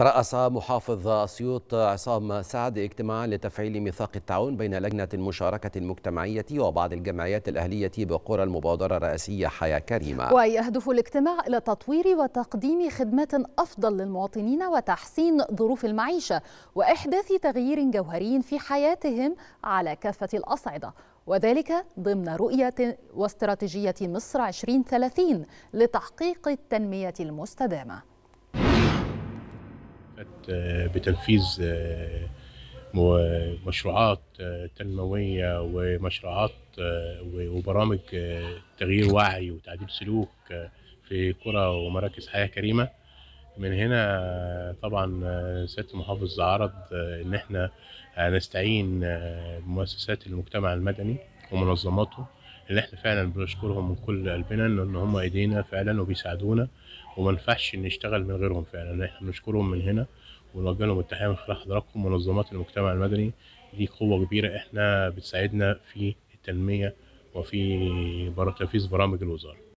ترأس محافظ أسيوط عصام سعد اجتماعا لتفعيل ميثاق التعاون بين لجنة المشاركة المجتمعية وبعض الجمعيات الأهلية بقرى المبادرة الرئاسية حياة كريمة ويهدف الاجتماع إلى تطوير وتقديم خدمات أفضل للمواطنين وتحسين ظروف المعيشة وإحداث تغيير جوهري في حياتهم على كافة الأصعدة وذلك ضمن رؤية واستراتيجية مصر 2030 لتحقيق التنمية المستدامة بتنفيذ آه، آه، مشروعات آه، تنموية ومشروعات وبرامج تغيير وعي وتعديل سلوك في قرى ومراكز حياة كريمة من هنا طبعا سيادة المحافظ عرض إن احنا هنستعين بمؤسسات المجتمع المدني ومنظماته اللي احنا فعلا بنشكرهم من كل قلبنا ان هم ايدينا فعلا وبيساعدونا وما ينفعش نشتغل من غيرهم فعلا احنا بنشكرهم من هنا ونوجه لهم التحيه من خلال حضراتكم منظمات المجتمع المدني دي قوه كبيره احنا بتساعدنا في التنميه وفي تنفيذ برامج الوزاره